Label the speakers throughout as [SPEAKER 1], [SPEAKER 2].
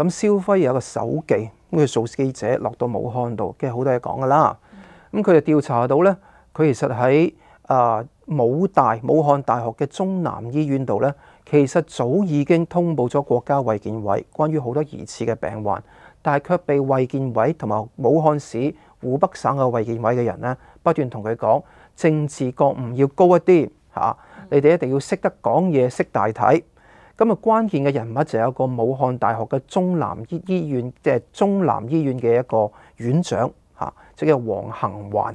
[SPEAKER 1] 咁肖輝有個手記，咁佢做記者落到武漢度，跟住好多嘢講噶啦。咁佢就調查到咧，佢其實喺啊武大、武漢大學嘅中南醫院度咧，其實早已經通報咗國家衛健委關於好多疑似嘅病患，但係卻被衛健委同埋武漢市、湖北省嘅衛健委嘅人咧不斷同佢講政治覺悟要高一啲嚇，你哋一定要識得講嘢識大體。咁啊！關鍵嘅人物就有个個武漢大學嘅中南醫醫院，即係中南醫院嘅一個院長嚇，即係黃恒環。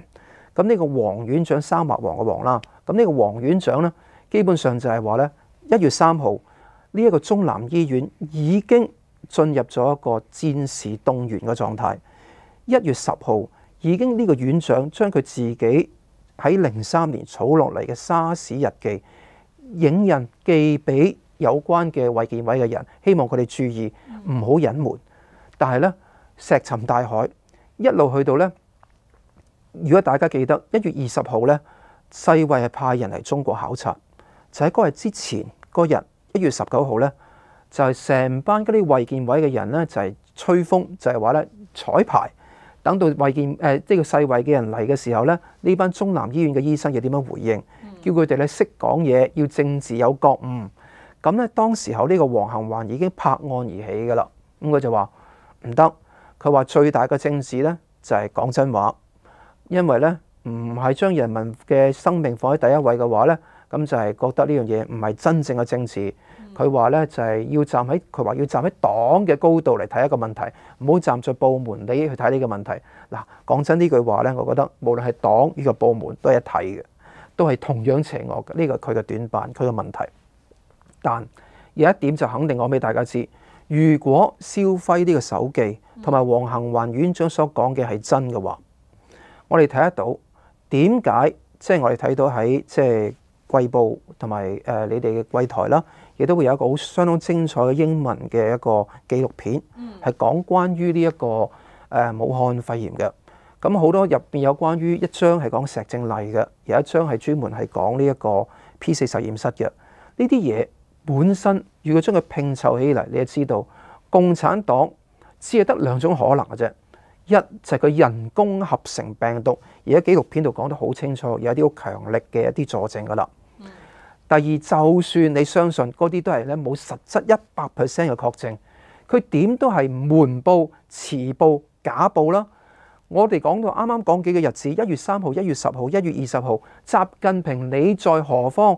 [SPEAKER 1] 咁呢個黃院長三麥王嘅王啦。咁呢個黃院長咧，基本上就係話咧，一月三號呢一個中南醫院已經進入咗一個戰時動員嘅狀態。一月十號已經呢個院長將佢自己喺零三年儲落嚟嘅沙士日記影印寄俾。有关嘅卫健委嘅人，希望佢哋注意，唔好隐瞒。但系呢，石沉大海，一路去到呢。如果大家记得一月二十号呢，世卫系派人嚟中国考察，就喺嗰日之前嗰日一月十九号呢，就系成班嗰啲卫健委嘅人呢，就系吹风，就系话呢，彩排，等到卫健诶，呢个世卫嘅人嚟嘅时候呢，呢班中南医院嘅医生要点样回应，叫佢哋咧识讲嘢，要政治有觉悟。咁咧，當時候呢個黃恆環已經拍案而起噶啦，咁佢就話唔得。佢話最大嘅政治咧就係講真話，因為咧唔係將人民嘅生命放喺第一位嘅話咧，咁就係覺得呢樣嘢唔係真正嘅政治。佢話咧就係要站喺佢話要站喺黨嘅高度嚟睇一個問題，唔好站在部門你去睇呢個問題。嗱，講真呢句話咧，我覺得無論係黨呢個部門都係一體嘅，都係同樣邪惡嘅。呢個佢嘅短板，佢嘅問題。但有一點就肯定，講俾大家知。如果肖輝呢個手記同埋黃行雲院長所講嘅係真嘅話，我哋睇得到點解？即係我哋睇到喺即係貴報同埋誒你哋嘅櫃台啦，亦都會有一個好相當精彩嘅英文嘅一個紀錄片，係講關於呢一個誒武漢肺炎嘅。咁好多入邊有關於一張係講石正麗嘅，有一張係專門係講呢一個 P 四實驗室嘅呢啲嘢。本身如果将佢拼凑起嚟，你就知道共产党只系得两种可能嘅啫。一就系佢人工合成病毒，而家纪录片度讲得好清楚，有啲好强力嘅一啲佐证噶啦。第二，就算你相信嗰啲都系咧冇实质一百 percent 嘅确诊，佢点都系瞒报、迟报、假报啦。我哋讲到啱啱讲几个日子，一月三号、一月十号、一月二十号，习近平你在何方？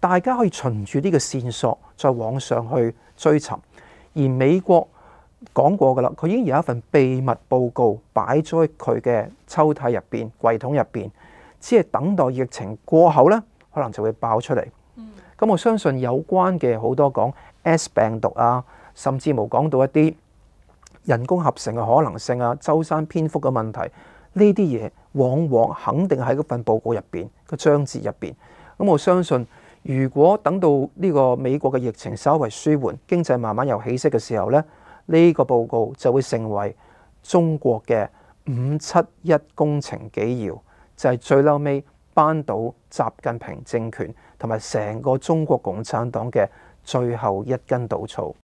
[SPEAKER 1] 大家可以循住呢個線索再往上去追尋，而美國講過噶啦，佢已經有一份秘密報告擺喺佢嘅抽屉入邊、櫃桶入邊，只係等待疫情過後呢，可能就會爆出嚟。咁我相信有關嘅好多講 S 病毒啊，甚至冇講到一啲人工合成嘅可能性啊、周山蝙蝠嘅問題，呢啲嘢往往肯定喺嗰份報告入邊個章節入邊。咁我相信。如果等到呢個美國嘅疫情稍為舒緩，經濟慢慢有起色嘅時候呢，呢個報告就會成為中國嘅五七一工程記要，就係最嬲尾扳倒習近平政權同埋成個中國共產黨嘅最後一根稻草。